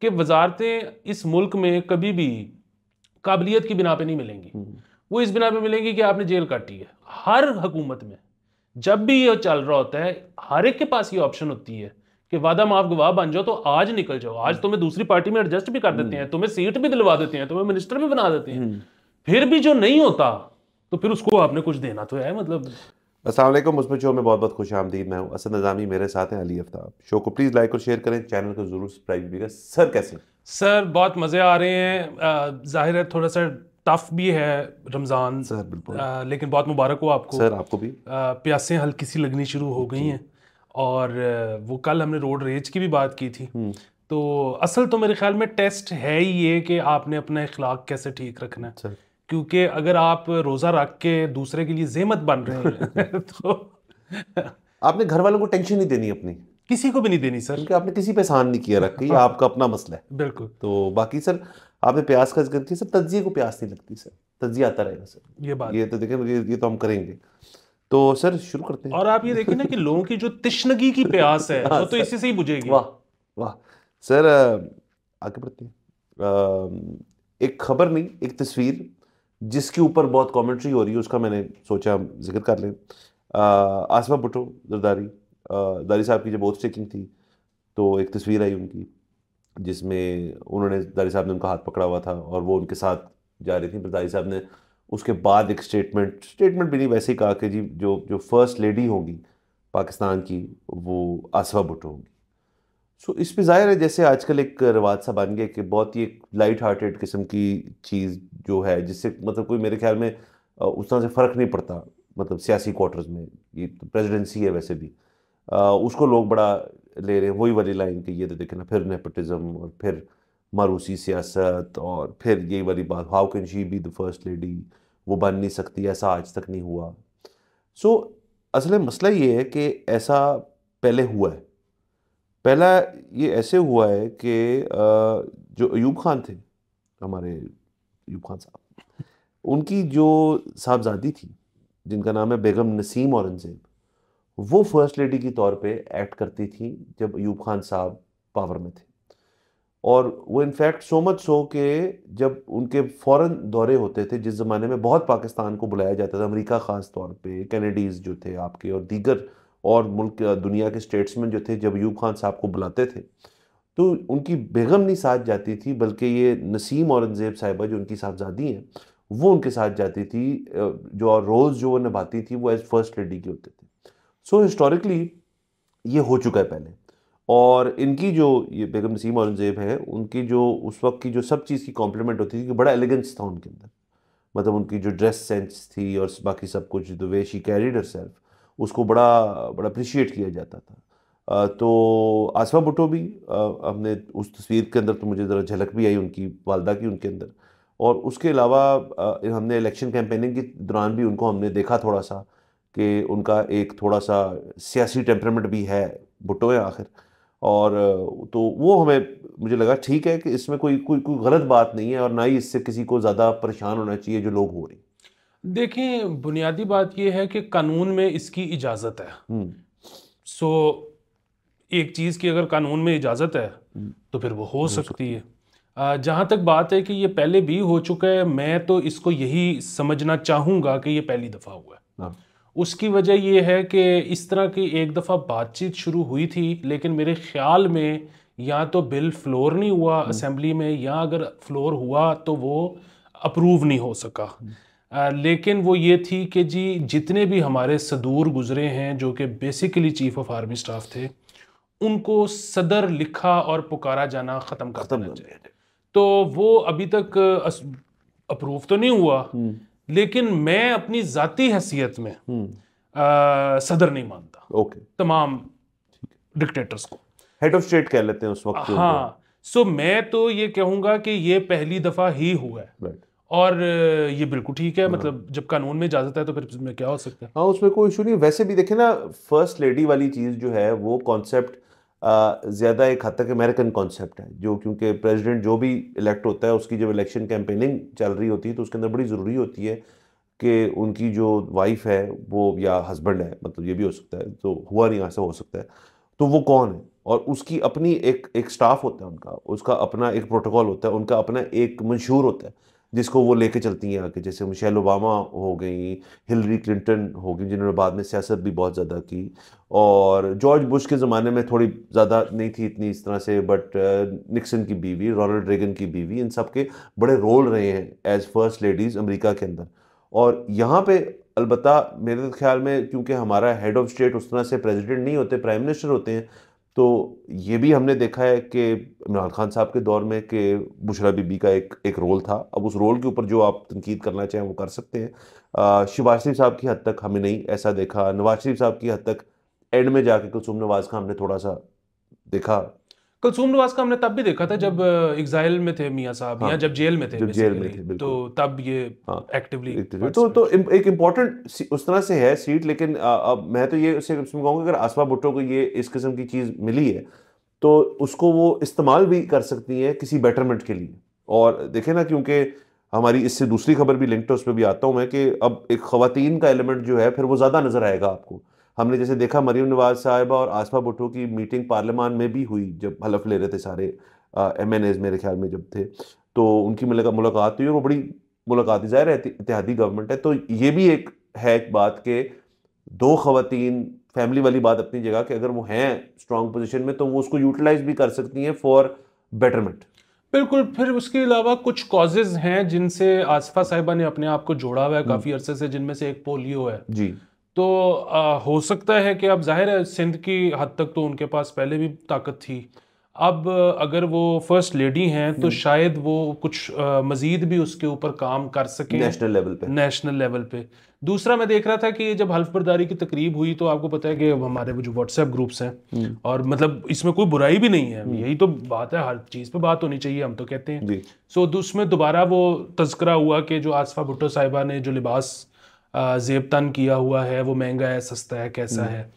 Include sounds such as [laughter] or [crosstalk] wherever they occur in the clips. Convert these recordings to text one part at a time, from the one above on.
कि वजारतें इस मुल्क में कभी भी काबिलियत की बिना पर नहीं मिलेंगी हम्म। वो इस बिना पे मिलेंगी कि आपने जेल काटी है हर हकूमत में जब भी ये चल रहा होता है हर एक के पास ये ऑप्शन होती है कि वादा माफ गवाह बन जाओ तो आज निकल जाओ आज हम्म। तुम्हें दूसरी पार्टी में एडजस्ट भी कर देते हैं हम्म। तुम्हें सीट भी दिलवा देते हैं तुम्हें मिनिस्टर भी बना देते हैं फिर भी जो नहीं होता तो फिर उसको आपने कुछ देना तो है मतलब असल उसमें शो में बहुत बहुत खुश आमदीद मैं हूँ असद नज़ामी मेरे साथ हैं अली अफ्ताब शो को प्लीज़ लाइक और शेयर करें चैनल को ज़रूर सब्सक्राइब करें सर कैसे सर बहुत मज़े आ रहे हैं जाहिर है थोड़ा सा टफ भी है रमज़ान सर बिल्कुल लेकिन बहुत मुबारक हो आपको सर आपको भी प्यासें हल्की सी लगनी शुरू हो गई हैं और वो कल हमने रोड रेज की भी बात की थी हम्म। तो असल तो मेरे ख्याल में टेस्ट है ही ये कि आपने अपना इखलाक कैसे ठीक रखना है क्योंकि अगर आप रोज़ा रख के दूसरे के लिए जहमत बन रहे हैं [laughs] तो आपने घर वालों को टेंशन नहीं देनी अपनी किसी को भी नहीं देनी सर क्योंकि आपने किसी पे एहसान नहीं किया रखा ये आपका अपना मसला है बिल्कुल तो बाकी सर आपने प्यास का जिक्र किया सर तजिए को प्यास नहीं लगती सर तजिए आता रहेगा सर ये बात ये तो देखें ये, ये तो हम करेंगे तो सर शुरू करते हैं और आप ये देखें ना कि लोगों की जो तिश्नगी की प्यास है [laughs] हाँ, वो तो इसी से ही बुझेगी वाह वाह सर आगे बढ़ते हैं एक खबर नहीं एक तस्वीर जिसके ऊपर बहुत कमेंट्री हो रही है उसका मैंने सोचा जिक्र कर लें आसमा भुटो जरदारी दारी साहब की जब बहुत चेकिंग थी तो एक तस्वीर आई उनकी जिसमें उन्होंने दारी साहब ने उनका हाथ पकड़ा हुआ था और वो उनके साथ जा रही थी पर दारी साहब ने उसके बाद एक स्टेटमेंट स्टेटमेंट भी नहीं वैसे ही कहा कि जी जो जो फर्स्ट लेडी होंगी पाकिस्तान की वो आसवा भुटो होंगी सो इस पर ज़ाहिर है जैसे आजकल एक रवाज सा बन गया कि बहुत ही एक लाइट हार्टेड किस्म की चीज़ जो है जिससे मतलब कोई मेरे ख्याल में उस तरह से फ़र्क नहीं पड़ता मतलब सियासी क्वार्टर्स में ये तो प्रेजिडेंसी है वैसे भी आ, उसको लोग बड़ा ले रहे हैं वही वाली लाइन कि ये तो देखे ना फिर नेपटिज़म और फिर मारूसी सियासत और फिर यही वाली बात how can she be the first lady वो बन नहीं सकती ऐसा आज तक नहीं हुआ सो so, असल मसला ये है कि ऐसा पहले हुआ है पहला ये ऐसे हुआ है कि जो अयूब खान थे हमारे अयूब खान साहब उनकी जो साहबजादी थी जिनका नाम है बेगम नसीम औरंगजेब वो फर्स्ट लेडी की तौर पे एक्ट करती थी जब अयूब खान साहब पावर में थे और वो इनफैक्ट सो मच सो के जब उनके फॉरेन दौरे होते थे जिस ज़माने में बहुत पाकिस्तान को बुलाया जाता था अमेरिका ख़ास तौर पे कैनेडीज़ जो थे आपके और दीगर और मुल्क दुनिया के स्टेट्समैन जो थे जब यूब खान साहब को बुलाते थे तो उनकी बेगम नहीं साथ जाती थी बल्कि ये नसीम औरंगज़ेब साहिबा जो उनकी साहबजादी हैं वो उनके साथ जाती थी जो और रोज़ जो वो निभाती थी वो एज फर्स्ट लेडी के होते थे सो so, हिस्टोरिकली ये हो चुका है पहले और इनकी जो ये बेगम नसीम औरंगज़ेब है उनकी जो उस वक्त की जो सब चीज़ की कॉम्प्लीमेंट होती थी कि बड़ा एलिगेंस था उनके अंदर मतलब उनकी जो ड्रेस सेंस थी और बाकी सब कुछ the way she carried herself उसको बड़ा बड़ा अप्रिशिएट किया जाता था तो आसमा भुटो भी हमने उस तस्वीर के अंदर तो मुझे ज़रा झलक भी आई उनकी वालदा की उनके अंदर और उसके अलावा हमने इलेक्शन कैंपेनिंग के दौरान भी उनको हमने देखा थोड़ा सा कि उनका एक थोड़ा सा सियासी टेम्परामेंट भी है भुट्टो है आखिर और तो वो हमें मुझे लगा ठीक है कि इसमें कोई कोई कोई गलत बात नहीं है और ना ही इससे किसी को ज़्यादा परेशान होना चाहिए जो लोग हो रहे हैं देखें बुनियादी बात यह है कि कानून में इसकी इजाज़त है हम्म। सो so, एक चीज़ की अगर कानून में इजाज़त है हम्म। तो फिर वो हो सकती है जहां तक बात है कि ये पहले भी हो चुका है मैं तो इसको यही समझना चाहूंगा कि ये पहली दफ़ा हुआ है हाँ। उसकी वजह यह है कि इस तरह की एक दफ़ा बातचीत शुरू हुई थी लेकिन मेरे ख्याल में या तो बिल फ्लोर नहीं हुआ हम्म। असेंबली में या अगर फ्लोर हुआ तो वो अप्रूव नहीं हो सका नहीं। लेकिन वो ये थी कि जी जितने भी हमारे सदूर गुज़रे हैं जो कि basically chief of army staff थे उनको सदर लिखा और पुकारा जाना ख़त्म कर तो वो अभी तक अप्रूव तो नहीं हुआ हम्म। लेकिन मैं अपनी ज़ाती हैसियत में आ, हम्म। सदर नहीं मानता ओके तमाम डिक्टेटर्स को हेड ऑफ स्टेट कह लेते हैं उस वक्त हाँ सो मैं तो ये कहूंगा कि ये पहली दफ़ा ही हुआ है और ये बिल्कुल ठीक है हाँ। मतलब जब कानून में इजाजत है तो फिर उसमें क्या हो सकता है हाँ उसमें कोई इशू नहीं वैसे भी देखे ना फर्स्ट लेडी वाली चीज़ जो है वो कॉन्सेप्ट ज़्यादा एक हद तक अमेरिकन कॉन्सेप्ट है जो क्योंकि प्रेसिडेंट जो भी इलेक्ट होता है उसकी जब इलेक्शन कैंपेनिंग चल रही होती है तो उसके अंदर बड़ी ज़रूरी होती है कि उनकी जो वाइफ है वो या हस्बैंड है मतलब ये भी हो सकता है तो हुआ नहीं ऐसा हो सकता है तो वो कौन है और उसकी अपनी एक एक स्टाफ होता है उनका उसका अपना एक प्रोटोकॉल होता है उनका अपना एक मंशूर होता है जिसको वो लेके चलती हैं आगे जैसे मिशेल ओबामा हो गई हिलरी क्लिंटन हो गई जिन्होंने बाद में सियासत भी बहुत ज़्यादा की और जॉर्ज बुश के ज़माने में थोड़ी ज़्यादा नहीं थी इतनी इस तरह से बट निक्सन uh, की बीवी रोनल्ड रेगन की बीवी इन सब के बड़े रोल रहे हैं एज फर्स्ट लेडीज़ अमरीका के अंदर और यहाँ पर अलबत्त मेरे ख्याल में क्योंकि हमारा हेड ऑफ स्टेट उस तरह से प्रेजिडेंट नहीं होते प्राइम मिनिस्टर होते हैं तो ये भी हमने देखा है कि इमरान खान साहब के दौर में कि बुशरा बीबी का एक एक रोल था अब उस रोल के ऊपर जो आप तनकीद करना चाहें वो कर सकते हैं शिवाज शरीफ साहब की हद तक हमें नहीं ऐसा देखा नवाज शरीफ साहब की हद तक एंड में जाके कुसुम नवाज का हमने थोड़ा सा देखा कुलसूम नवाज का हमने तब भी देखा था जब एग्जाइल हम्म। में थे मियाँ साहब हाँ, या जब जेल में थे जब जेल में थे तो तब ये हाँ, एक्टिवली तो तो एक इम्पोर्टेंट उस तरह से है सीट लेकिन अब मैं तो ये उसे कहूँगा अगर आसमा भुट्टो को ये इस किस्म की चीज़ मिली है तो उसको वो इस्तेमाल भी कर सकती हैं किसी बेटरमेंट के लिए और देखें ना क्योंकि हमारी इससे दूसरी खबर भी लिंक है उस पर भी आता हूँ मैं कि अब एक खातन का एलिमेंट जो है फिर वो ज़्यादा नज़र आएगा आपको हमने जैसे देखा मरियम नवाज साहिबा और आसफा भुट्टो की मीटिंग पार्लियामान में भी हुई जब हलफ ले रहे थे सारे एम एन एज मेरे ख्याल में जब थे तो उनकी मुलाकात हुई और वो बड़ी मुलाकात जाहिर है इतिहादी गवर्नमेंट है तो ये भी एक है एक बात के दो खातन फैमिली वाली बात अपनी जगह कि अगर वो हैं स्ट्रॉन्ग पोजिशन में तो वो उसको यूटिलाइज भी कर सकती हैं फॉर बेटरमेंट बिल्कुल फिर उसके अलावा कुछ कॉजेज हैं जिनसे आसफा साहिबा ने अपने आप को जोड़ा हुआ है हम्म। काफ़ी अरसे से जिनमें से एक पोलियो है जी तो आ, हो सकता है कि अब जाहिर है सिंध की हद तक तो उनके पास पहले भी ताकत थी अब अगर वो फर्स्ट लेडी हैं तो हम्म। शायद वो कुछ आ, मजीद भी उसके ऊपर काम कर सके नेशनल लेवल पे नेशनल लेवल पे दूसरा मैं देख रहा था कि जब हल्फबरदारी की तकरीब हुई तो आपको पता है कि हमारे वो जो व्हाट्सएप ग्रुप्स हैं हम्म। और मतलब इसमें कोई बुराई भी नहीं है हम्म। यही तो बात है हर चीज़ पे बात होनी चाहिए हम तो कहते हैं सो तो उसमें दोबारा वो तस्करा हुआ कि जो आसफा भुट्टो साहिबा ने जो लिबास जेबतान किया हुआ है वो महंगा है सस्ता है कैसा हम्म। है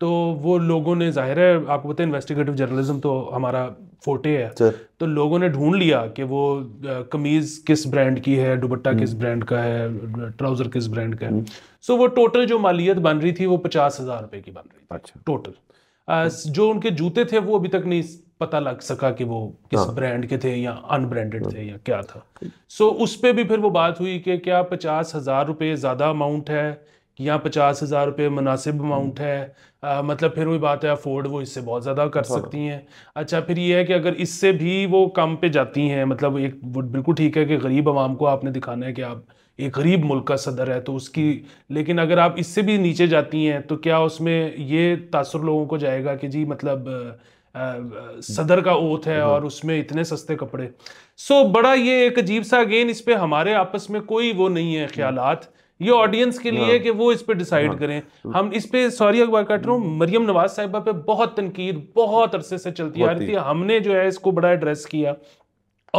तो वो लोगों ने जाहिर है आपको पता है इन्वेस्टिगेटिव जर्नलिज्म तो हमारा फोटे है तो लोगों ने ढूंढ लिया कि वो कमीज़ किस ब्रांड की है दुबट्टा हम्म। किस ब्रांड का है ट्राउज़र किस ब्रांड का है सो हम्म। वो टोटल जो मालियत बन रही थी वो पचास हज़ार रुपए की बन रही थी अच्छा टोटल जो उनके जूते थे वो अभी तक नहीं पता लग सका कि वो किस हाँ। ब्रांड के थे या अनब्रांडेड हाँ। थे या क्या था सो so, उस पर भी फिर वो बात हुई कि क्या पचास हज़ार रुपये ज़्यादा अमाउंट है या पचास हज़ार रुपये मुनासिब अमाउंट हम्म। है आ, मतलब फिर वही बात है अफोर्ड वो इससे बहुत ज़्यादा कर हाँ। सकती हैं अच्छा फिर ये है कि अगर इससे भी वो कम पे जाती हैं मतलब एक बिल्कुल ठीक है कि गरीब आवाम को आपने दिखाना है कि आप एक गरीब मुल्क का सदर है तो उसकी हम्म। लेकिन अगर आप इससे भी नीचे जाती हैं तो क्या उसमें ये तासर लोगों को जाएगा कि जी मतलब सदर का ओथ है हम्म। और उसमें इतने सस्ते कपड़े सो बड़ा ये एक अजीब सा गेन इस पर हमारे आपस में कोई वो नहीं है ख्याल ये ऑडियंस के लिए हाँ। कि वो इस पर डिसाइड हाँ। करें हम इस पे सॉरी अखबार काट रहा हूँ मरियम नवाज साहिबा पे बहुत तनकीद बहुत अरसे से चलती आ रही थी हमने जो है इसको बड़ा एड्रेस किया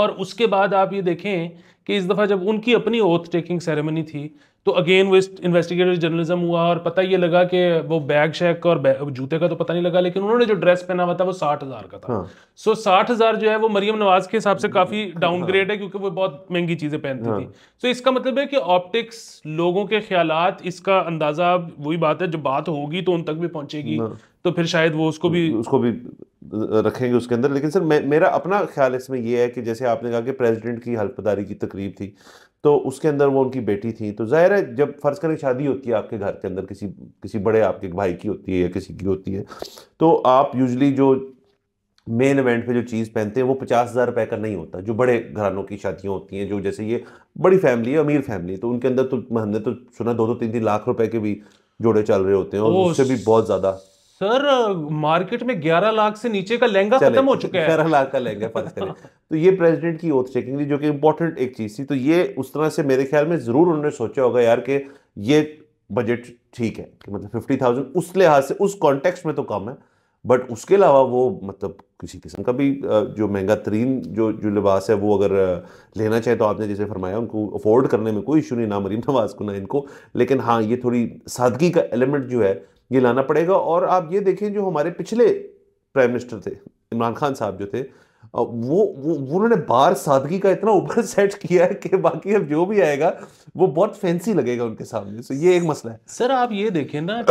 और उसके बाद आप ये देखें कि इस दफ़ा जब उनकी अपनी ओथ टेकिंग सेरेमनी थी तो अगेन वो इन्वेस्टिगेटिव जर्नलिज्म हुआ और पता ये लगा कि वो बैग शैग और जूते का तो पता नहीं लगा लेकिन उन्होंने जो ड्रेस पहना हुआ था वो साठ हजार का था सो हाँ। साठ हजार जो है वो मरियम नवाज के हिसाब से काफी डाउनग्रेड हाँ। है क्योंकि वो बहुत महंगी चीजें पहनती हाँ। थी सो so, इसका मतलब है कि ऑप्टिक्स लोगों के ख्याल इसका अंदाजा वही बात है जब बात होगी तो उन तक भी पहुंचेगी हाँ। तो फिर शायद वो उसको भी उसको भी रखेंगे उसके अंदर लेकिन सर मेरा अपना ख्याल इसमें यह है कि जैसे आपने कहा कि प्रेसिडेंट की हल्फदारी की तकरीब थी तो उसके अंदर वो उनकी बेटी थी तो जाहिर है जब फ़र्ज़ करें शादी होती है आपके घर के अंदर किसी किसी बड़े आपके भाई की होती है या किसी की होती है तो आप यूजली जो मेन इवेंट पे जो चीज़ पहनते हैं वो पचास हज़ार रुपये का नहीं होता जो बड़े घरानों की शादियाँ होती हैं जो जैसे ये बड़ी फैमिली है अमीर फैमिली है तो उनके अंदर तो हमने तो सुना दो दो तीन तीन लाख रुपए के भी जोड़े चल रहे होते हैं और उससे भी बहुत ज़्यादा सर मार्केट में 11 लाख से नीचे का लहंगा खत्म हो चुका है ग्यारह लाख का लहंगा फर्ज करें तो ये प्रेसिडेंट की ओथ चेकिंग थी जो कि इंपॉर्टेंट एक चीज थी तो ये उस तरह से मेरे ख्याल में जरूर उन्होंने सोचा होगा यार कि ये बजट ठीक है कि मतलब फिफ्टी थाउजेंड उस लिहाज से उस कॉन्टेक्स्ट में तो कम है बट उसके अलावा वो मतलब किसी किस्म का भी जो महंगा तरीन जो जो लिबास है वो अगर लेना चाहे तो आपने जैसे फरमाया उनको अफोर्ड करने में कोई इशू नहीं ना मरीम नवाज़ को ना इनको लेकिन हाँ ये थोड़ी सादगी का एलिमेंट जो है ये लाना पड़ेगा और आप ये देखें जो हमारे पिछले प्राइम मिनिस्टर थे इमरान खान साहब जो थे वो वो उन्होंने बार सादगी का इतना ऊपर सेट [laughs] किया है कि बाकी अब जो भी आएगा वो बहुत फैंसी लगेगा उनके सामने सो ये एक मसला है सर आप ये देखें ना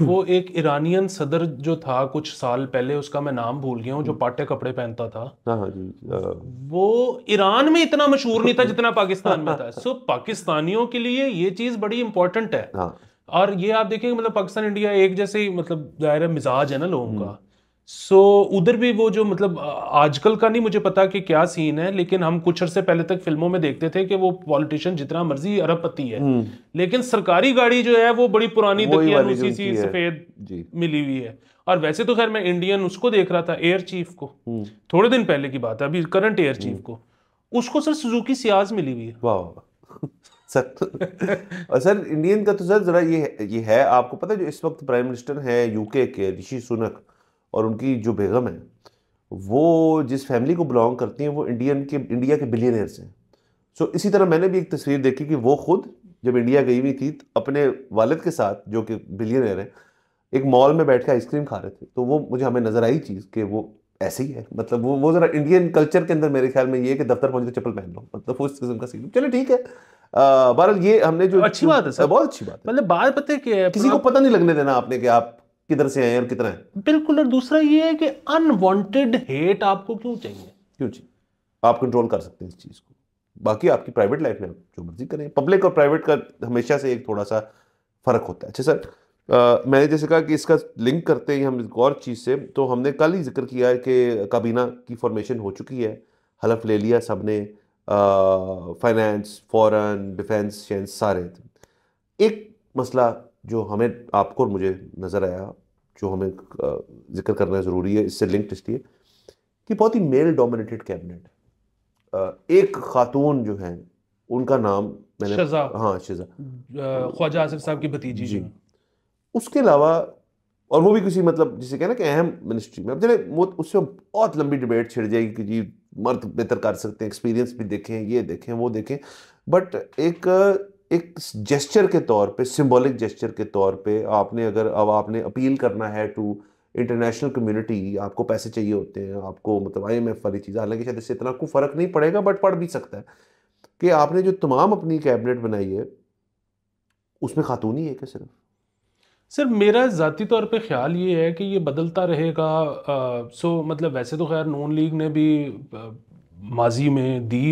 वो एक ईरानियन सदर जो था कुछ साल पहले उसका मैं नाम भूल गया हूँ जो पाटे कपड़े पहनता था हाँ, हाँ, जी हाँ। वो ईरान में इतना मशहूर नहीं था जितना पाकिस्तान में था सो पाकिस्तानियों के लिए ये चीज़ बड़ी इंपॉर्टेंट है और ये आप देखेंगे मतलब पाकिस्तान इंडिया एक जैसे ही मतलब दायरा मिजाज है ना लोगों का सो हम्म। so, उधर भी वो जो मतलब आजकल का नहीं मुझे पता कि क्या सीन है लेकिन हम कुछ अरसे पहले तक फिल्मों में देखते थे कि वो पॉलिटिशियन जितना मर्जी अरबपति है हम्म। लेकिन सरकारी गाड़ी जो है वो बड़ी पुरानी सी सफेद मिली हुई है और वैसे तो खैर मैं इंडियन उसको देख रहा था एयर चीफ को हम्म। थोड़े दिन पहले की बात है अभी करंट एयर चीफ को उसको सर सुजुकी सियाज मिली हुई है सर तो [laughs] और सर इंडियन का तो सर जरा ये ये है आपको पता है जो इस वक्त प्राइम मिनिस्टर हैं यूके के ऋषि सुनक और उनकी जो बेगम है वो जिस फैमिली को बिलोंग करती हैं वो इंडियन के इंडिया के बिलियनर्स हैं सो so, इसी तरह मैंने भी एक तस्वीर देखी कि वो खुद जब इंडिया गई हुई थी अपने वालद के साथ जो कि बिलियनर हैं एक मॉल में बैठ कर आइसक्रीम खा रहे थे तो वो मुझे हमें नज़र आई चीज़ कि वो ऐसे ही है मतलब वो वो जरा इंडियन कल्चर के अंदर मेरे ख्याल में ये है कि दफ्तर पहुंचे चप्पल पहन लो मतलब उस किस्म का सीन चलो ठीक है बहरहाल ये हमने जो अच्छी बात है सर बहुत अच्छी बात है मतलब बात पता है किसी को पता नहीं लगने देना आपने कि आप किधर से आए और कितना है बिल्कुल और दूसरा ये है कि अनवांटेड हेट आपको क्यों चाहिए क्यों चाहिए आप कंट्रोल कर सकते हैं इस चीज़ को बाकी आपकी प्राइवेट लाइफ में जो मर्जी करें पब्लिक और प्राइवेट का हमेशा से एक थोड़ा सा फर्क होता है अच्छा सर आ, मैंने जैसे कहा कि इसका लिंक करते हैं हम एक और चीज़ से तो हमने कल ही जिक्र किया है कि काबीना की फॉर्मेशन हो चुकी है हलफ ले लिया सब ने फाइनेंस फॉरेन डिफेंस शेंस सारे एक मसला जो हमें आपको और मुझे नज़र आया जो हमें जिक्र करना ज़रूरी है इससे लिंक इसलिए कि बहुत ही मेल डोमिनेटेड कैबिनेट एक खातून जो है उनका नाम मैंने शजा हाँ शजा ख्वाजा आसिफ साहब की भतीजी जी, जी उसके अलावा और वो भी किसी मतलब जिसे कहना कि अहम मिनिस्ट्री में अब चले वो उससे बहुत लंबी डिबेट छिड़ जाएगी कि जी मर्द बेहतर कर सकते हैं एक्सपीरियंस भी देखें ये देखें वो देखें बट एक एक जेस्चर के तौर पे सिंबॉलिक जेस्चर के तौर पे आपने अगर अब आपने अपील करना है टू इंटरनेशनल कम्युनिटी आपको पैसे चाहिए होते हैं आपको मतलब आई एम एफ वाली चीज़ हालांकि शायद इससे इतना कोई फ़र्क नहीं पड़ेगा बट पड़ भी सकता है कि आपने जो तमाम अपनी कैबिनेट बनाई है उसमें खातून ही है क्या सिर्फ सर मेरा ज़ाती तौर पे ख्याल ये है कि ये बदलता रहेगा सो मतलब वैसे तो खैर नून लीग ने भी आ, माजी में दी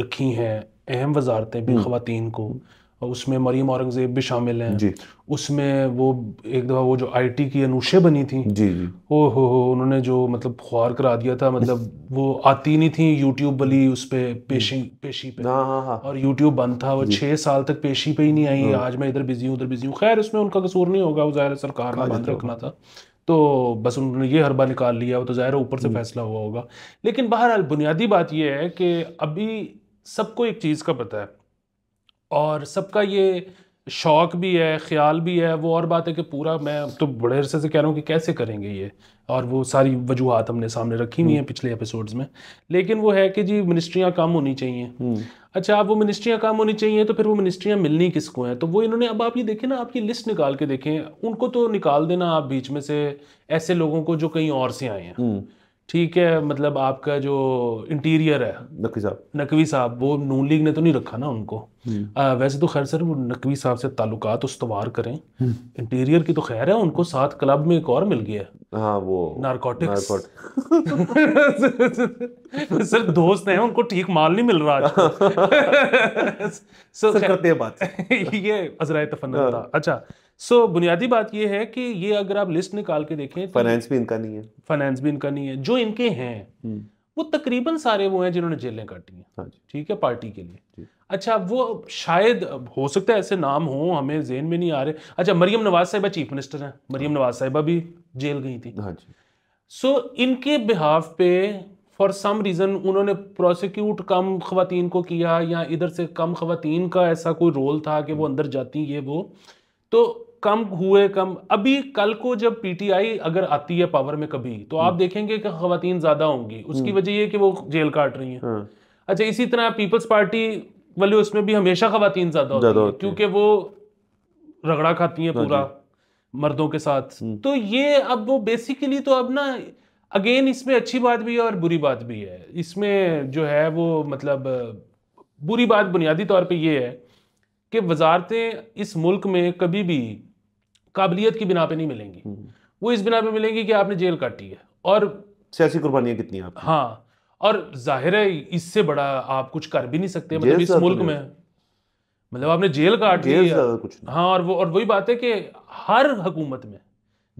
रखी हैं अहम वजारतें भी हम्म। खातन को और उसमें मरीम औरंगजेब भी शामिल हैं जी उसमें वो एक दफ़ा वो जो आईटी की अनुशे बनी थी जी जी ओ हो हो उन्होंने जो मतलब ख्वार करा दिया था मतलब वो आती नहीं थी यूट्यूब बली उस पर पेशी पेशी पे हाँ हाँ, हाँ। और यूट्यूब बंद था वो छह साल तक पेशी पे ही नहीं आई हाँ। आज मैं इधर बिजी हूँ उधर बिजी हूँ खैर उसमें उनका कसूर नहीं होगा वो ज़ाहिर सरकार ने हाँ बंद तो। रखना था तो बस उन्होंने ये हरबा निकाल लिया वो तो ज़ाहिर ऊपर से फैसला हुआ होगा लेकिन बहरहाल बुनियादी बात यह है कि अभी सबको एक चीज़ का पता है और सबका ये शौक भी है ख्याल भी है वो और बात है कि पूरा मैं तो बड़े अरसे से कह रहा हूँ कि कैसे करेंगे ये और वो सारी वजूहत हमने सामने रखी हुई हम्म। हैं पिछले एपिसोड्स में लेकिन वो है कि जी मिनिस्ट्रियाँ कम होनी चाहिए हम्म। अच्छा आप वो मिनिस्ट्रियाँ कम होनी चाहिए तो फिर वो मिनिस्ट्रियाँ मिलनी किसको हैं तो वो इन्होंने अब आप ये देखें ना आपकी लिस्ट निकाल के देखें उनको तो निकाल देना आप बीच में से ऐसे लोगों को जो कहीं और से आए हैं हम्म। ठीक है मतलब आपका जो इंटीरियर है नकवी साहब नकवी साहब वो नून लीग ने तो नहीं रखा ना उनको हम्म। आ, वैसे तो खैर सर वो नकवी साहब से ताल्लुकात उसवार करें इंटीरियर हम्म। की तो खैर है उनको साथ क्लब में एक और मिल गया हाँ वो नारकोटिक्स नारकोटिक। [laughs] सर दोस्त हैं उनको ठीक माल नहीं मिल रहा सर, तो। [laughs] [laughs] सर करते हैं बात ये अजरा तफन हाँ। अच्छा सो so, बुनियादी बात यह है कि ये अगर आप लिस्ट निकाल के देखें फाइनेंस तो भी इनका नहीं है फाइनेंस भी इनका नहीं है जो इनके हैं हम्म। वो तकरीबन सारे वो हैं जिन्होंने जेलें काटी हैं हाँ ठीक है पार्टी के लिए अच्छा वो शायद हो सकता है ऐसे नाम हो हमें जेन में नहीं आ रहे अच्छा मरियम नवाज साहिबा चीफ मिनिस्टर हैं मरियम नवाज साहिबा भी जेल गई थी सो हाँ so, इनके बिहाफ पे फॉर सम रीज़न उन्होंने प्रोसिक्यूट कम ख़वान को किया या इधर से कम ख़वान का ऐसा कोई रोल था कि वो अंदर जाती ये वो तो कम हुए कम अभी कल को जब पीटीआई अगर आती है पावर में कभी तो आप हम्म। देखेंगे कि खातन ज्यादा होंगी उसकी हम्म। वजह यह कि वो जेल काट रही हैं हाँ। अच्छा इसी तरह पीपल्स पार्टी वाले उसमें भी हमेशा खातन ज्यादा होती है क्योंकि वो रगड़ा खाती हैं हाँ पूरा मर्दों के साथ हम्म। तो ये अब वो बेसिकली तो अब ना अगेन इसमें अच्छी बात भी है और बुरी बात भी है इसमें जो है वो मतलब बुरी बात बुनियादी तौर पे ये है कि वजारतें इस मुल्क में कभी भी काबिलियत की बिना पे नहीं मिलेंगी हम्म। वो इस बिना पे मिलेंगी कि आपने जेल काटी है और सियासी कुर्बानियां कितनी आप हाँ और जाहिर है इससे बड़ा आप कुछ कर भी नहीं सकते मतलब इस मुल्क तो में मतलब आपने जेल काट जेल दिया कुछ हाँ और वो और वही बात है कि हर हुकूमत में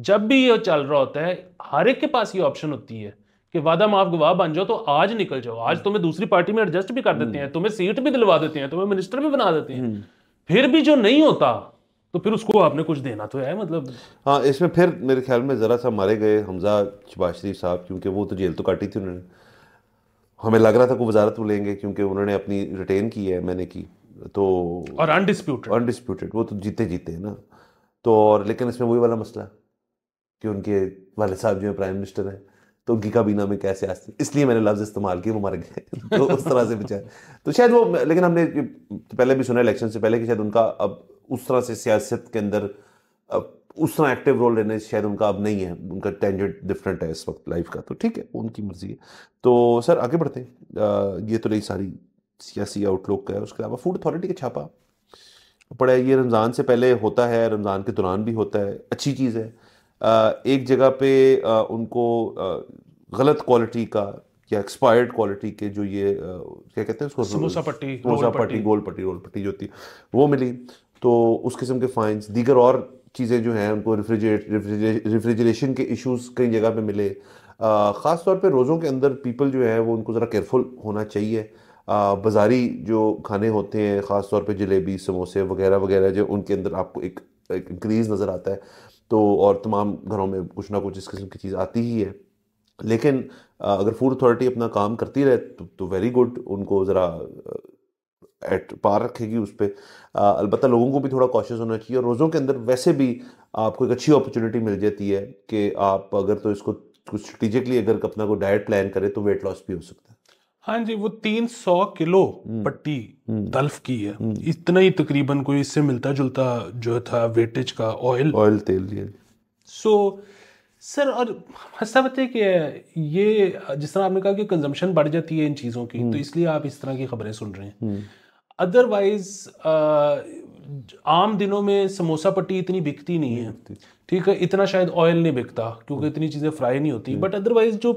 जब भी ये चल रहा होता है हर एक के पास ये ऑप्शन होती है कि वादा माफ गवाह बन जाओ तो आज निकल जाओ आज हम्म। तुम्हें दूसरी पार्टी में एडजस्ट भी कर देते हम्म। हैं तुम्हें सीट भी दिलवा देते हैं तुम्हें मिनिस्टर भी बना देते हैं फिर भी जो नहीं होता तो फिर उसको आपने कुछ देना तो है मतलब हाँ इसमें फिर मेरे ख्याल में ज़रा सा मारे गए हमजा शबाज शरीफ साहब क्योंकि वो तो जेल तो काटी थी उन्होंने हमें लग रहा था कि वजारत वो लेंगे क्योंकि उन्होंने अपनी रिटेन की है मैंने की तो और अनडिस्प्यूटेड अनडिस्प्यूटेड वो तो जीते जीते ना तो और लेकिन इसमें वही वाला मसला कि उनके वाले साहब जो है प्राइम मिनिस्टर हैं तो उनकी काबीना में कैसे आस्ती इसलिए मैंने लफ्ज़ इस्तेमाल किए वो मर गए [laughs] तो उस तरह से बचाए तो शायद वो लेकिन हमने पहले भी सुना इलेक्शन से पहले कि शायद उनका अब उस तरह से सियासत के अंदर उस तरह एक्टिव रोल लेने शायद उनका अब नहीं है उनका टेंजेंट डिफरेंट है इस वक्त लाइफ का तो ठीक है उनकी मर्जी है तो सर आगे बढ़ते हैं ये तो रही सारी सियासी आउटलुक है उसके अलावा फूड अथॉरिटी का छापा पड़ा है ये रमज़ान से पहले होता है रमज़ान के दौरान भी होता है अच्छी चीज़ है एक जगह पे उनको गलत क्वालिटी का या एक्सपायर्ड क्वालिटी के जो ये क्या कहते हैं उसको समोसा पट्टी समोसा पट्टी गोल पट्टी रोल पट्टी जो होती है वो मिली तो उस किस्म के फाइंस दीगर और चीज़ें जो हैं उनको रिफ्रिजरेट रिफ्रिजरेशन के इश्यूज कई जगह पे मिले ख़ास तौर पे रोज़ों के अंदर पीपल जो है वो उनको ज़रा केयरफुल होना चाहिए बाज़ारी जो खाने होते हैं ख़ास तौर पे जलेबी समोसे वगैरह वगैरह जो उनके अंदर आपको एक एक इंक्रीज़ नज़र आता है तो और तमाम घरों में कुछ ना कुछ इस किस्म की चीज़ आती ही है लेकिन अगर फूड अथॉरिटी अपना काम करती रहे तो, तो वेरी गुड उनको ज़रा एट पार रखेगी उस पर अलबत्त लोगों को भी थोड़ा कॉशियस होना चाहिए और रोज़ों के अंदर वैसे भी आपको एक अच्छी अपॉर्चुनिटी मिल जाती है कि आप अगर तो इसको कुछ स्ट्रेटिजिकली अगर अपना को डाइट प्लान करें तो वेट लॉस भी हो सकता है हाँ जी वो तीन सौ किलो हम्म। पट्टी हम्म। तल्फ की है हम्म। इतना ही तकरीबन कोई इससे मिलता जुलता जो था वेटेज का ऑयल ऑयल तेल लिया सो सर और हंसा बताए कि ये जिस तरह आपने कहा कि कंजम्पशन बढ़ जाती है इन चीज़ों की तो इसलिए आप इस तरह की खबरें सुन रहे हैं अदरवाइज uh, आम दिनों में समोसा पट्टी इतनी बिकती नहीं है ठीक है इतना शायद ऑयल नहीं बिकता क्योंकि इतनी चीज़ें फ्राई नहीं होती बट हम्म। अदरवाइज जो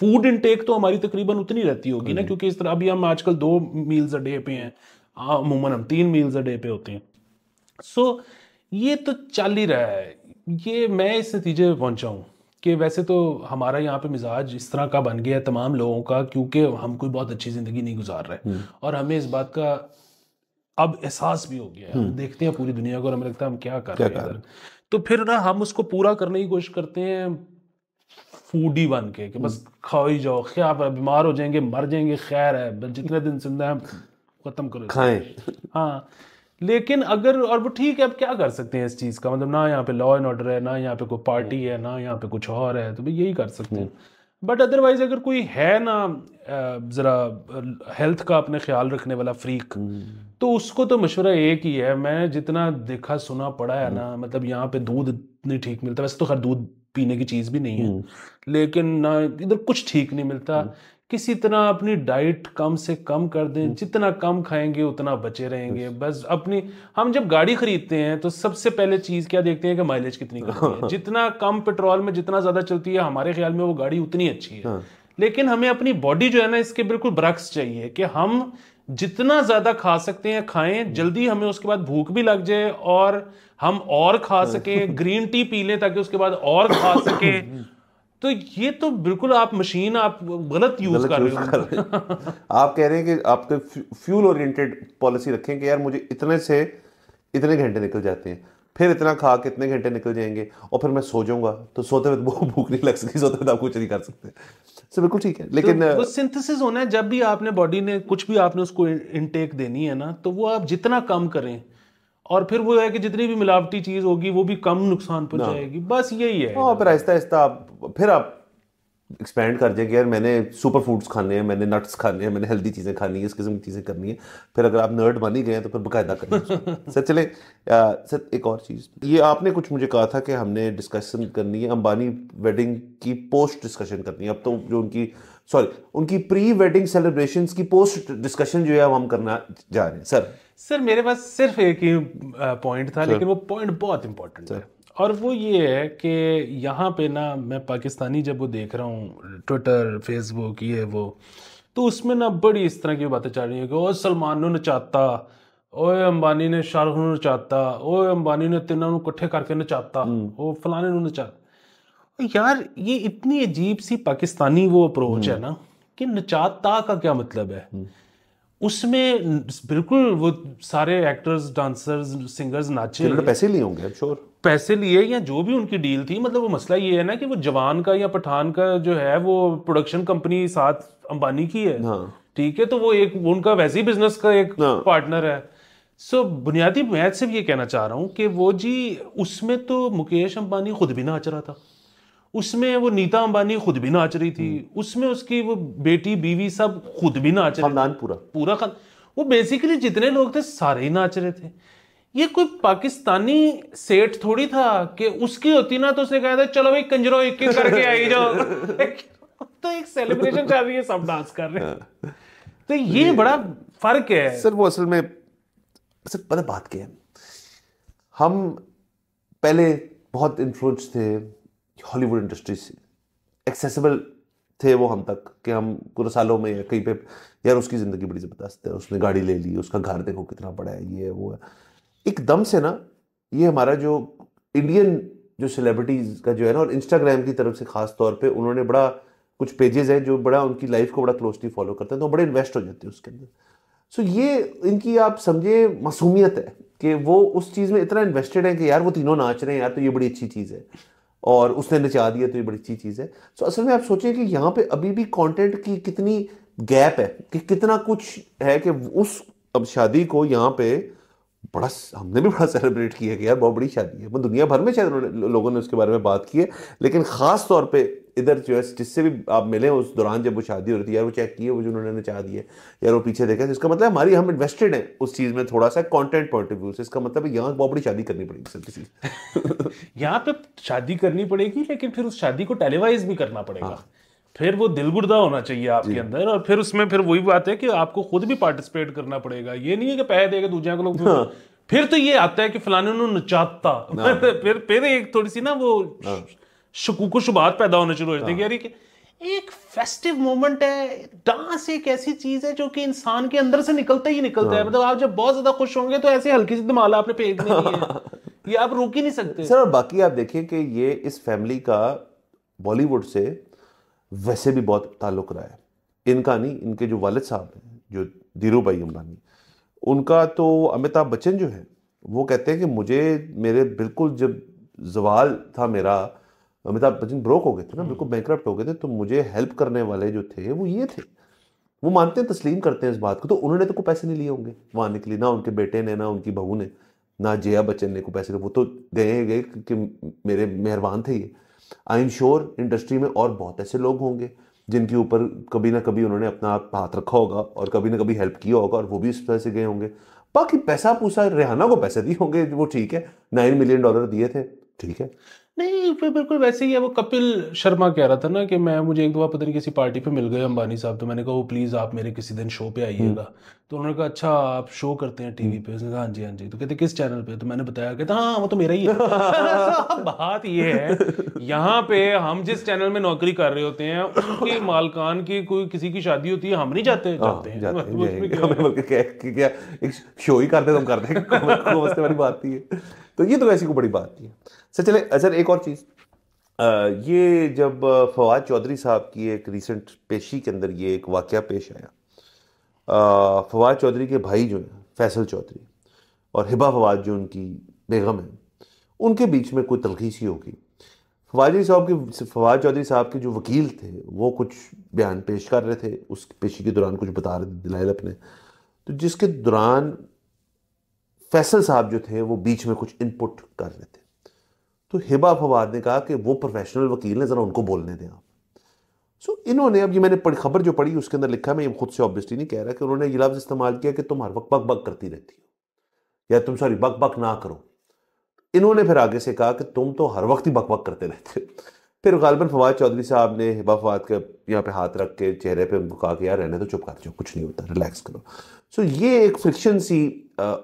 फूड इनटेक तो हमारी तकरीबन उतनी रहती होगी ना हम्म। क्योंकि इस तरह अभी हम आजकल दो मील्स अ डे पे हैं अमूमन हम तीन मील्स अ डे पे होते हैं सो so, ये तो चल ही रहा है ये मैं इस नतीजे पर पहुँचाऊँ कि वैसे तो हमारा यहाँ पे मिजाज इस तरह का बन गया है तमाम लोगों का क्योंकि हम कोई बहुत अच्छी ज़िंदगी नहीं गुजार रहे हम्म। और हमें इस बात का अब एहसास भी हो गया है हम्म। देखते हैं पूरी दुनिया को और हमें लगता है हम क्या कर क्या रहे हैं तो फिर ना हम उसको पूरा करने की कोशिश करते हैं फूडी बन के कि बस हम्म। खाओ ही जाओ क्या बीमार हो जाएंगे मर जाएंगे खैर है जितने दिन जिंदा है ख़त्म करो खाएं हाँ लेकिन अगर और वो ठीक है अब क्या कर सकते हैं इस चीज़ का मतलब ना यहाँ पे लॉ एंड ऑर्डर है ना यहाँ पे कोई पार्टी है ना यहाँ पे कुछ और है तो भाई यही कर सकते हैं बट हम्म। अदरवाइज अगर कोई है ना ज़रा हेल्थ का अपने ख्याल रखने वाला फ्रीक हम्म। तो उसको तो मशवरा एक ही है मैं जितना देखा सुना पड़ा है ना हम्म। मतलब यहाँ पे दूध नहीं ठीक मिलता वैसे तो खैर दूध पीने की चीज़ भी नहीं है लेकिन ना इधर कुछ ठीक नहीं मिलता किसी तरह अपनी डाइट कम से कम कर दें हम्म। जितना कम खाएंगे उतना बचे रहेंगे बस अपनी हम जब गाड़ी खरीदते हैं तो सबसे पहले चीज़ क्या देखते हैं कि माइलेज कितनी है [laughs] जितना कम पेट्रोल में जितना ज़्यादा चलती है हमारे ख्याल में वो गाड़ी उतनी अच्छी है हाँ। लेकिन हमें अपनी बॉडी जो है ना इसके बिल्कुल ब्रक्स चाहिए कि हम जितना ज़्यादा खा सकते हैं खाएं हम्म। जल्दी हमें उसके बाद भूख भी लग जाए और हम और खा हाँ। सकें ग्रीन [laughs] टी पी लें ताकि उसके बाद और खा [coughs] सकें हम्म। तो ये तो बिल्कुल आप मशीन आप गलत यूज कर रहे हो आप कह रहे हैं कि आपके फ्यूल ओरिएंटेड पॉलिसी रखें कि यार मुझे इतने से इतने घंटे निकल जाते हैं फिर इतना खा के इतने घंटे निकल जाएंगे और फिर मैं सो जाऊंगा तो सोते हुए भूख नहीं लग सकती सोते हुए आप कुछ नहीं कर सकते सर बिल्कुल ठीक है तो लेकिन तो, वो सिंथेसिस होना है जब भी आपने बॉडी ने कुछ भी आपने उसको इनटेक देनी है ना तो वो आप जितना कम करें और फिर वो है कि जितनी भी मिलावटी चीज़ होगी वो भी कम नुकसान पहुंचाएगी बस यही है और हाँ, फिर आहिस्ता आहिस्ता फिर आप एक्सपेंड कर जाए कि यार मैंने सुपर फूड्स खाने हैं मैंने नट्स खाने हैं मैंने हेल्दी चीज़ें खानी है इस किस्म की चीज़ें करनी है फिर अगर आप नर्ड बनी गए तो फिर बकायदा करें [laughs] सर चले सर एक और चीज़ ये आपने कुछ मुझे कहा था कि हमने डिस्कशन करनी है अंबानी वेडिंग की पोस्ट डिस्कशन करनी है अब तो जो उनकी सॉरी उनकी प्री वेडिंग सेलिब्रेशन की पोस्ट डिस्कशन जो है हम करना जा रहे हैं सर सर मेरे पास सिर्फ एक ही पॉइंट था लेकिन वो पॉइंट बहुत इंपॉर्टेंट है और वो ये है कि यहाँ पे ना मैं पाकिस्तानी जब वो देख रहा हूँ ट्विटर फेसबुक ये वो तो उसमें ना बड़ी इस तरह की बातें चल रही है कि ओ सलमान ने चाहता ओए अंबानी ने शाहरुख ने चाहता ओए अंबानी ने तिना कट्ठे करके ने चाहता हम्म। ओ फलाने ने चाहता यार ये इतनी अजीब सी पाकिस्तानी वो अप्रोच है हम्म। ना कि नचाता का क्या मतलब है हम्म। उसमें बिल्कुल वो सारे एक्टर्स डांसर्स सिंगर्स नाचे तो पैसे लिए होंगे श्योर पैसे लिए या जो भी उनकी डील थी मतलब वो मसला ये है ना कि वो जवान का या पठान का जो है वो प्रोडक्शन कंपनी साथ अंबानी की है हाँ। ठीक हाँ। है तो वो एक उनका वैसे ही बिजनेस का एक हाँ। पार्टनर है सो बुनियादी मैं सिर्फ ये कहना चाह रहा हूँ कि वो जी उसमें तो मुकेश अंबानी खुद भी नाच रहा था उसमें वो नीता अंबानी खुद भी नाच रही थी हम्म। उसमें उसकी वो बेटी बीवी सब खुद भी नाच रहे थे पूरा पूरा खान वो बेसिकली जितने लोग थे सारे ही नाच रहे थे ये कोई पाकिस्तानी सेठ थोड़ी था कि उसकी होती ना तो उसने कहा था चलो भाई कंजरो एक एक करके आई जाओ [laughs] तो एक सेलिब्रेशन चल रही है सब डांस कर रहे हैं हाँ। तो ये बड़ा फर्क है सर वो असल में सर पता बात क्या है हम पहले बहुत इन्फ्लुएंस थे हॉलीवुड इंडस्ट्री से एक्सेसिबल थे वो हम तक कि हम सालों में या कहीं पे यार उसकी ज़िंदगी बड़ी ज़बरदस्त है उसने गाड़ी ले ली उसका घर देखो कितना बड़ा है ये वो है एकदम से ना ये हमारा जो इंडियन जो सेलिब्रिटीज़ का जो है ना और इंस्टाग्राम की तरफ से खास तौर पे उन्होंने बड़ा कुछ पेजेस हैं जो बड़ा उनकी लाइफ को बड़ा क्लोजली फॉलो करते हैं तो बड़े इन्वेस्ट हो जाते हैं उसके अंदर सो ये इनकी आप समझिए मासूमियत है कि वो उस चीज़ में इतना इन्वेस्टेड है कि यार वो तीनों नाच रहे हैं यार तो ये बड़ी अच्छी चीज़ है और उसने नचा दिया तो ये बड़ी अच्छी चीज़ है सो असल में आप सोचें कि यहाँ पे अभी भी कंटेंट की कितनी गैप है कि कितना कुछ है कि उस अब शादी को यहाँ पे बड़ा हमने भी बड़ा सेलिब्रेट किया कि यार बहुत बड़ी शादी है वो मतलब दुनिया भर में शायद लोगों ने उसके बारे में बात की है लेकिन ख़ास तौर पे इधर जो है जिससे भी आप मिले उस दौरान जब वो शादी हो रही थी यार वो चेक किए वो जो उन्होंने नचा दिए यार वो पीछे देखा तो इसका मतलब हमारी हम इन्वेस्टेड हैं उस चीज़ में थोड़ा सा कॉन्टेंट पॉइंट ऑफ व्यू से इसका मतलब यहाँ बहुत बड़ी शादी करनी पड़ेगी सर किसी [laughs] यहाँ पर शादी करनी पड़ेगी लेकिन फिर उस शादी को टेलीवाइज भी करना पड़ेगा हाँ। फिर वो दिलगुर्दा होना चाहिए आपके अंदर और फिर उसमें फिर वही बात है कि आपको खुद भी पार्टिसिपेट करना पड़ेगा ये नहीं है कि पैसे देगा दूजे को लोग हाँ। फिर तो ये आता है कि फलाने नचाता हाँ। [laughs] फिर फिर एक थोड़ी सी ना वो हाँ। शकूक शुबात पैदा होना शुरू हो जाती है कि हाँ। एक फेस्टिव मोमेंट है डांस एक ऐसी चीज है जो कि इंसान के अंदर से निकलता ही निकलता है मतलब आप जब बहुत ज्यादा खुश होंगे तो ऐसे हल्की सी धमाल आपने पेट नहीं है [laughs] ये आप रोक ही नहीं सकते सर और बाकी आप देखिए कि ये इस फैमिली का बॉलीवुड से वैसे भी बहुत ताल्लुक रहा है इनका नहीं इनके जो वालद साहब हैं जो धीरू भाई अम्बानी उनका तो अमिताभ बच्चन जो है वो कहते हैं कि मुझे मेरे बिल्कुल जब जवाल था मेरा अमिताभ बच्चन ब्रोक हो गए थे ना बिल्कुल बैंक हो गए थे तो मुझे हेल्प करने वाले जो थे वो ये थे वो मानते हैं तस्लीम करते हैं इस बात को तो उन्होंने तो कोई पैसे नहीं लिए होंगे वहाँ निकले ना उनके बेटे ने ना उनकी बहू ने ना जया बच्चन ने को पैसे वो तो गए गए कि मेरे मेहरबान थे ये आई एम श्योर इंडस्ट्री में और बहुत ऐसे लोग होंगे जिनके ऊपर कभी ना कभी उन्होंने अपना हाथ रखा होगा और कभी ना कभी हेल्प किया होगा और वो भी इस तरह से गए होंगे बाकी पैसा पूसा रेहाना को पैसे दिए होंगे वो ठीक है नाइन मिलियन डॉलर दिए थे ठीक है नहीं फिर बिल्कुल वैसे ही है वो कपिल शर्मा कह रहा था ना कि मैं मुझे एक दो बार पता नहीं किसी पार्टी पे मिल गए अंबानी साहब तो मैंने कहा वो प्लीज़ आप मेरे किसी दिन शो पे हम्म। आइएगा तो उन्होंने कहा अच्छा आप शो करते हैं टीवी हम्म। पे उसने कहा हाँ जी हाँ जी तो कहते किस चैनल पे तो मैंने बताया कहते हाँ वो तो मेरा ही है [laughs] अच्छा, बात ये है यहाँ पे हम जिस चैनल में नौकरी कर रहे होते हैं उनके [laughs] मालकान की कोई किसी की शादी होती है हम नहीं जाते हाँ, जाते हैं एक शो ही करते तो हम करते हैं [laughs] बात ही है तो ये तो वैसी को बड़ी बात थी सर अच्छा, चले अजर अच्छा, एक और चीज़ ये जब फवाद चौधरी साहब की एक रिसेंट पेशी के अंदर ये एक वाक़ पेश आया फवाद चौधरी के भाई जो हैं फैसल चौधरी और हिबा फवाद जो उनकी बेगम है उनके बीच में कोई तलखीसी होगी फवाद साहब के फवाद चौधरी साहब के जो वकील थे वो कुछ बयान पेश कर रहे थे उस पेशी के दौरान कुछ बता रहे थे दिलाल अपने तो जिसके दौरान फैसल साहब जो थे वो बीच में कुछ इनपुट कर रहे थे तो हिबा फवाद ने कहा कि वो प्रोफेशनल वकील हैं ज़रा उनको बोलने दें आप सो इन्होंने अब ये मैंने खबर जो पढ़ी उसके अंदर लिखा मैं खुद से ऑब्वियसली नहीं कह रहा कि उन्होंने ये लफ्ज़ इस्तेमाल किया कि तुम हर वक्त बक बक करती रहती हो या तुम सॉरी बक बक ना करो इन्होंने फिर आगे से कहा कि तुम तो हर वक्त ही बक बक करते रहते हो फिर गालबन फवाद चौधरी साहब ने हिबा फवाद के यहाँ पे हाथ रख के चेहरे पे मुका के यार रहने तो चुप कर जाओ कुछ नहीं होता रिलैक्स करो सो so, ये एक फ्रिक्शन सी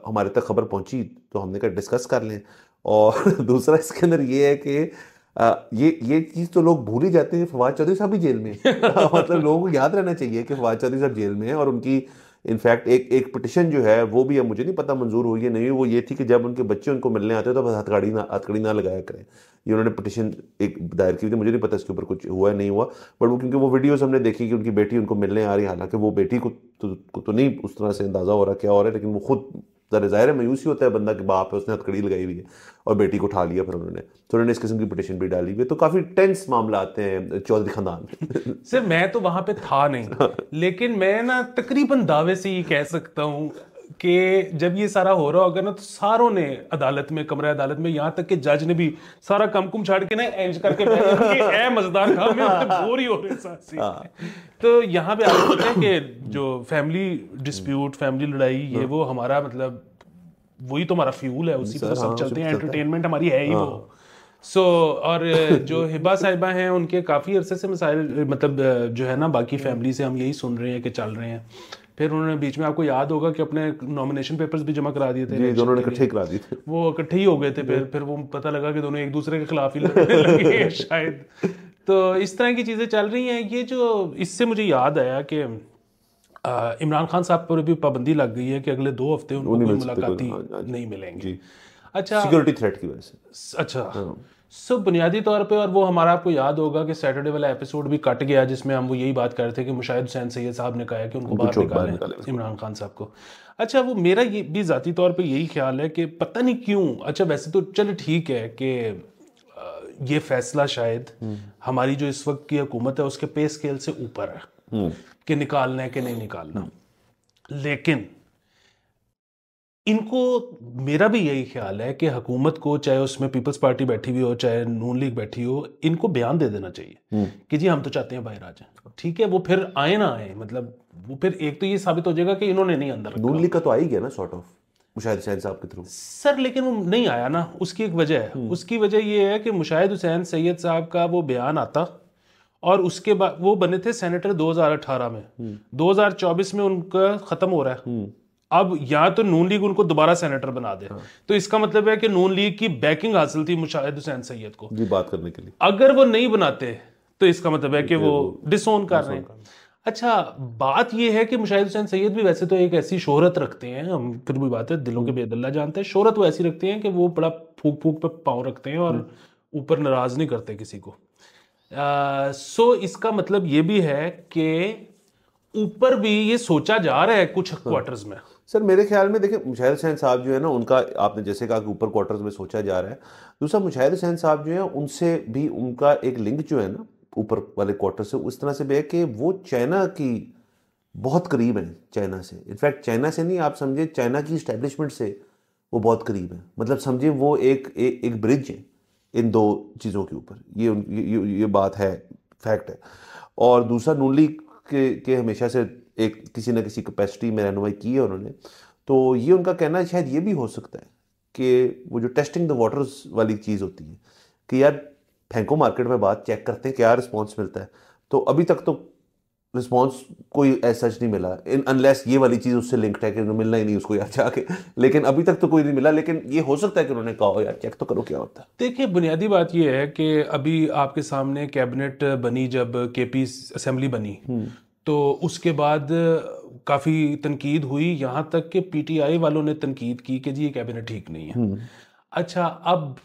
हमारे तक खबर पहुंची तो हमने कहा डिस्कस कर लें और [laughs] दूसरा इसके अंदर ये है कि ये ये चीज़ तो लोग भूल ही जाते हैं फवाद चौधरी साहब भी जेल में [laughs] मतलब लोगों को याद रहना चाहिए कि फवाद चौधरी साहब जेल में हैं और उनकी इनफैक्ट एक एक पिटिशन जो है वो भी अब मुझे नहीं पता मंजूर हुई है नहीं वो ये थी कि जब उनके बच्चे उनको मिलने आते हैं तो बस हथकड़ी ना हथकड़ी ना लगाया करें ये उन्होंने पिटिशन एक दायर की थी मुझे नहीं पता इसके ऊपर कुछ हुआ है नहीं हुआ बट वो क्योंकि वो वीडियोस हमने देखी कि उनकी बेटी उनको मिलने आ रही हालांकि वो बेटी को तो, को तो नहीं उस तरह से अंदाज़ा हो रहा क्या हो रहा है लेकिन वो खुद ज़रा ज़ाहिर है मायूसी होता है बंदा कि बाप है उसने हथकड़ी लगाई हुई है और बेटी को उठा लिया फिर उन्होंने तो उन्होंने इस किस्म की पिटिशन भी डाली हुई है तो काफ़ी टेंस मामला आते हैं चौधरी खानदान में [laughs] सर मैं तो वहाँ पे था नहीं [laughs] लेकिन मैं ना तकरीबन दावे से ही कह सकता हूँ कि जब ये सारा हो रहा होगा ना तो सारों ने अदालत में कमरा अदालत में यहाँ तक कि जज ने भी सारा कम कुम छाड़ के ना एंज करके [laughs] मजेदार काम बोर ही हो रहे हाँ। तो यहाँ पे आप हैं कि जो फैमिली डिस्प्यूट फैमिली लड़ाई ये हाँ। वो हमारा मतलब वही तो हमारा फ्यूल है उसी पर तो सब हाँ, चलते हैं एंटरटेनमेंट हमारी है ही हाँ। वो सो so, और जो हिबा साहिबा हैं उनके काफ़ी अरसे से मसाइल मतलब जो है ना बाकी फैमिली से हम यही सुन रहे हैं कि चल रहे हैं फिर उन्होंने बीच में आपको याद होगा कि अपने नॉमिनेशन पेपर्स भी जमा करा दिए थे जी दोनों ने इकट्ठे करा दिए थे वो इकट्ठे ही हो गए थे फिर फिर वो पता लगा कि दोनों एक दूसरे के खिलाफ ही लड़ने लगे [laughs] शायद तो इस तरह की चीज़ें चल रही हैं ये जो इससे मुझे याद आया कि इमरान खान साहब पर भी पाबंदी लग गई है कि अगले दो हफ्ते उनको कोई मुलाकाती हाँ, हाँ, नहीं मिलेंगे अच्छा सिक्योरिटी थ्रेट की वजह से अच्छा हाँ। सो बुनियादी तौर पे और वो हमारा आपको याद होगा कि सैटरडे वाला एपिसोड भी कट गया जिसमें हम वो यही बात कर रहे थे कि मुशाहिद हुसैन सैद साहब ने कहा है कि उनको बाहर निकाले इमरान खान साहब को अच्छा वो मेरा ये भी ज़ाती तौर पे यही ख्याल है कि पता नहीं क्यों अच्छा वैसे तो चलो ठीक है कि ये फैसला शायद हम्म। हमारी जो इस वक्त की हुकूमत है उसके पे स्केल से ऊपर है हम्म। कि निकालना है कि नहीं निकालना हाँ। लेकिन इनको मेरा भी यही ख्याल है कि हुकूमत को चाहे उसमें पीपल्स पार्टी बैठी हुई हो चाहे नून लीग बैठी हो इनको बयान दे देना चाहिए हम्म। कि जी हम तो चाहते हैं बाहर आ जाए ठीक है वो फिर आए ना आए मतलब वो फिर एक तो ये साबित हो जाएगा कि इन्होंने नहीं अंदर नून लीग का तो आ ही गया ना सॉर्ट ऑफ मुशाहिद हुसैन साहब के थ्रू सर लेकिन वो नहीं आया ना उसकी एक वजह है हम्म। उसकी वजह ये है कि मुशाहिद हुसैन सैयद साहब का वो बयान आता और उसके बाद वो बने थे सेनेटर 2018 में 2024 हम्म। में उनका खत्म हो रहा है हम्म। अब या तो नून लीग उनको दोबारा सेनेटर बना दे हाँ। तो इसका मतलब है कि नून लीग की बैकिंग हासिल थी मुशाहिद हुसैन सैयद को जी बात करने के लिए अगर वो नहीं बनाते तो इसका मतलब है कि वो डिसोन कर रहे हैं अच्छा बात यह है कि मुशाहिद हुसैन सैयद भी वैसे तो एक ऐसी शोहरत रखते हैं हम फिर भी बात है दिलों के हम्म। बेदल्ला जानते हैं शोहरत वो ऐसी रखते हैं कि वो बड़ा फूक फूक पे पाँव रखते हैं और ऊपर नाराज नहीं करते किसी को सो इसका मतलब ये भी है कि ऊपर भी ये सोचा जा रहा है कुछ क्वार्टर्स हाँ। में सर मेरे ख्याल में देखिए मुशाहिर हुसैन साहब जो है ना उनका आपने जैसे कहा कि ऊपर क्वार्टर्स में सोचा जा रहा है दूसरा मुशाहिर हुसैन साहब जो है उनसे भी उनका एक लिंक जो है ना ऊपर वाले क्वार्टर से उस तरह से भी है कि वो चाइना की बहुत करीब है चाइना से इनफैक्ट चाइना से नहीं आप समझे चाइना की इस्टेब्लिशमेंट से वो बहुत करीब है मतलब समझे वो एक ए, एक ब्रिज है इन दो चीज़ों के ऊपर ये उन ये, ये बात है फैक्ट है और दूसरा नून लीग के, के हमेशा से एक किसी न किसी कैपेसिटी में रहनुमाई की है उन्होंने तो ये उनका कहना शायद ये भी हो सकता है कि वो जो टेस्टिंग द वाटर्स वाली चीज़ होती है कि यार फेंको मार्केट में बात चेक करते हैं क्या रिस्पॉन्स मिलता है तो अभी तक तो रिस्पॉन्स कोई ऐसा नहीं मिला इन अनलेस ये वाली चीज़ उससे लिंक्ड है कि मिलना ही नहीं उसको यार जाके लेकिन अभी तक तो कोई नहीं मिला लेकिन ये हो सकता है कि उन्होंने कहा यार चेक तो करो क्या होता है देखिए बुनियादी बात ये है कि अभी आपके सामने कैबिनेट बनी जब के पी असम्बली बनी हम्म। तो उसके बाद काफ़ी तनकीद हुई यहाँ तक कि पी टी आई वालों ने तनकीद की कि जी ये कैबिनेट ठीक नहीं है हम्म। अच्छा अब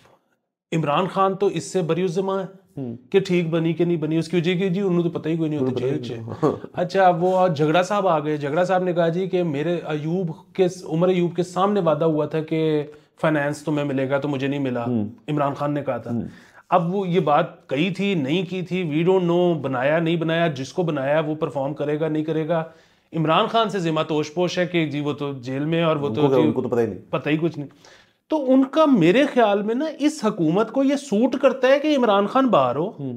इमरान खान तो इससे बरी है कि ठीक बनी कि नहीं बनी उसकी वजह की जी उन्होंने तो पता ही कोई नहीं होता जेल च अच्छा वो झगड़ा साहब आ गए झगड़ा साहब ने कहा जी कि मेरे अयूब के उमर अयूब के सामने वादा हुआ था कि फाइनेंस तुम्हें मिलेगा तो मुझे नहीं मिला हम्म। इमरान खान ने कहा था हम्म। अब वो ये बात कही थी नहीं की थी वी डोंट नो बनाया नहीं बनाया जिसको बनाया वो परफॉर्म करेगा नहीं करेगा इमरान खान से जिम्मा तोश पोश है कि जी वो तो जेल में और वो तो तो पता ही नहीं पता ही कुछ नहीं तो उनका मेरे ख्याल में ना इस हकूमत को ये सूट करता है कि इमरान खान बाहर हो हम्म।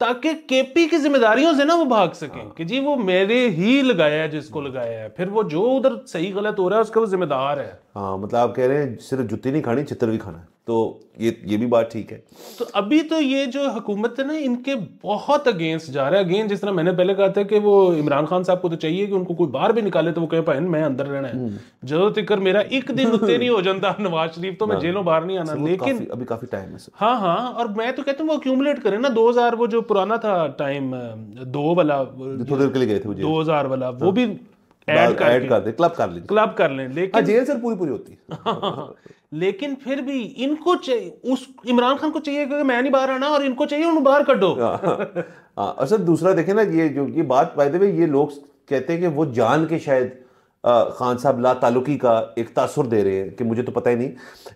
ताकि केपी की जिम्मेदारियों से ना वो भाग सके हाँ। कि जी वो मेरे ही लगाया है जिसको लगाया है फिर वो जो उधर सही गलत हो रहा है उसका वो जिम्मेदार है हाँ मतलब आप कह रहे हैं सिर्फ जूती नहीं खानी चित्र भी खाना है तो ये ये भी बात ठीक है तो अभी तो ये जो हुकूमत है ना इनके बहुत अगेंस्ट जा रहा है अगेंस्ट जिस तरह मैंने पहले कहा था कि वो इमरान खान साहब को तो चाहिए कि उनको कोई बाहर भी निकाले तो वो कह पाए मैं अंदर रहना है हम्म। जो तिकर मेरा एक दिन उत्ते नहीं हो जाता [laughs] नवाज शरीफ तो मैं हाँ। जेलों बाहर नहीं आना लेकिन काफी, अभी काफी टाइम है हाँ हाँ और मैं तो कहता हूँ वो अक्यूमुलेट करें ना दो वो जो पुराना था टाइम दो वाला दो हजार वाला वो हाँ। भी ऐड ऐड कर दे क्लब कर लें क्लब कर लें लेकिन हाँ, जेल सर पूरी पूरी होती है [laughs] लेकिन फिर भी इनको उस इमरान खान को चाहिए कि मैं नहीं बाहर आना और इनको चाहिए उन्हें बाहर कर दो हाँ, हाँ, और सर दूसरा देखें ना ये जो ये बात बाय द वे ये लोग कहते हैं कि वो जान के शायद खान साहब ला तालुकी का एक तासुर दे रहे हैं कि मुझे तो पता ही नहीं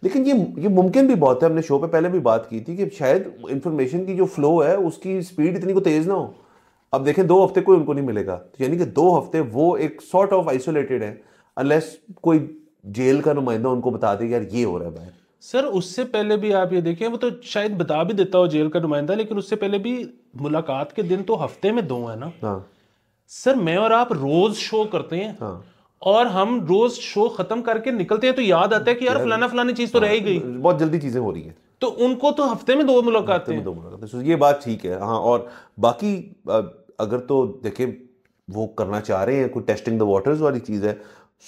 लेकिन ये ये मुमकिन भी बहुत है हमने शो पे पहले भी बात की थी कि शायद इन्फॉर्मेशन की जो फ्लो है उसकी स्पीड इतनी को तेज़ ना हो अब देखें दो हफ्ते कोई उनको नहीं मिलेगा तो यानी कि दो हफ्ते वो एक सॉर्ट ऑफ आइसोलेटेड है अनलेस कोई जेल का नुमाइंदा उनको बता दे यार ये हो रहा है भाई सर उससे पहले भी आप ये देखें वो तो शायद बता भी देता हो जेल का नुमाइंदा लेकिन उससे पहले भी मुलाकात के दिन तो हफ्ते में दो है ना हाँ सर मैं और आप रोज शो करते हैं हाँ और हम रोज शो खत्म करके निकलते हैं तो याद आता है कि यार, फलाना फलानी चीज तो रह गई हाँ, बहुत जल्दी चीजें हो रही है तो उनको तो हफ्ते में दो मुलाकात दो तो ये बात ठीक है हाँ और बाकी अगर तो देखें वो करना चाह रहे हैं कोई टेस्टिंग द वाटर्स वाली चीज़ है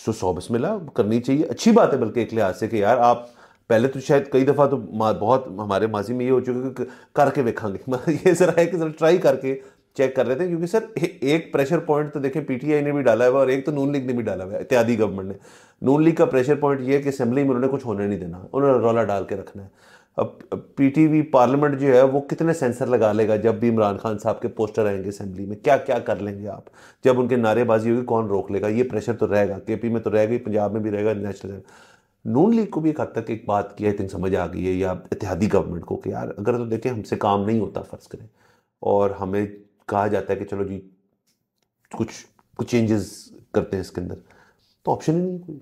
सो तो सौ मिला करनी चाहिए अच्छी बात है बल्कि एक लिहाज से कि यार आप पहले तो शायद कई दफ़ा तो बहुत हमारे माजी में ये हो चुका कि करके देखेंगे [laughs] मतलब ये सर है कि सर ट्राई करके चेक कर रहे थे क्योंकि सर एक प्रेशर पॉइंट तो देखें पीटीआई ने भी डाला हुआ और एक तो नून लीग ने भी डाला हुआ है इत्यादि गवर्नमेंट ने नून लीग का प्रेशर पॉइंट ये है कि असेंबली में उन्होंने कुछ होने नहीं देना उन्होंने रौला डाल के रखना है अब पीटीवी पार्लियामेंट जो है वो कितने सेंसर लगा लेगा जब भी इमरान खान साहब के पोस्टर आएंगे असेंबली में क्या क्या कर लेंगे आप जब उनके नारेबाजी होगी कौन रोक लेगा ये प्रेशर तो रहेगा के पी में तो रहेगा ही पंजाब में भी रहेगा नेशनल नून लीग को भी एक हद तक एक बात की आई थिंक समझ आ गई है या इतिहादी गवर्नमेंट को कि यार अगर तो देखें हमसे काम नहीं होता फ़र्ज़ करें और हमें कहा जाता है कि चलो जी कुछ कुछ चेंजेस करते हैं इसके अंदर तो ऑप्शन ही नहीं कोई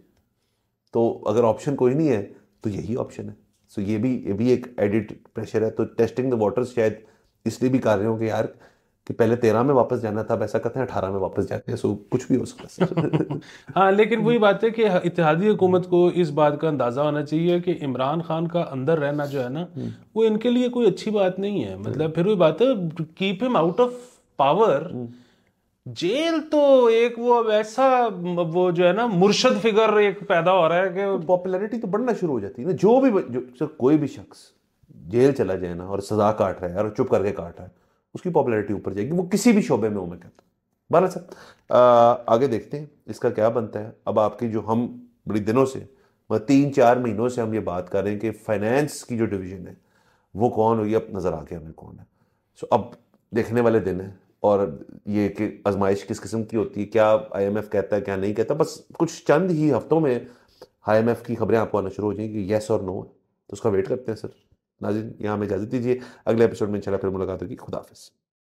तो अगर ऑप्शन कोई नहीं है तो यही ऑप्शन है सो ये भी ये भी एक एडिट प्रेशर है तो टेस्टिंग द वाटर शायद इसलिए भी कर रहे हो कि यार कि पहले तेरह में वापस जाना था ऐसा कहते हैं अठारह में वापस जाते हैं सो कुछ भी हो सकता है [laughs] हाँ लेकिन वही बात है कि इतिहादी हुकूमत को इस बात का अंदाज़ा होना चाहिए कि इमरान खान का अंदर रहना जो है ना हम्म। वो इनके लिए कोई अच्छी बात नहीं है मतलब हम्म। फिर वही बात है keep him out of power jail तो एक वो अब ऐसा वो जो है ना मुर्शद फिगर एक पैदा हो रहा है कि पॉपुलैरिटी तो, तो बढ़ना शुरू हो जाती है ना जो भी जो सर कोई भी शख्स जेल चला जाए ना और सजा काट रहा है और चुप करके काट रहा है उसकी पॉपुलैरिटी ऊपर जाएगी वो किसी भी शोबे में हो मैं कहता हूँ सर आगे देखते हैं इसका क्या बनता है अब आपकी जो हम बड़ी दिनों से मतलब तीन चार महीनों से हम ये बात कर रहे हैं कि फाइनेंस की जो डिवीज़न है वो कौन होगी अब नज़र आ गया हमें कौन है सो अब देखने वाले दिन है और ये कि आजमाइश किस किस्म की होती है क्या आईएमएफ कहता है क्या नहीं कहता बस कुछ चंद ही हफ्तों में आईएमएफ की खबरें आपको आना शुरू हो जाएंगी येस और नो है तो उसका वेट करते हैं सर नाजिन यहाँ हमें इजाज़त दीजिए अगले एपिसोड में इंशाल्लाह फिर मुलाकात होगी खुदाफिज़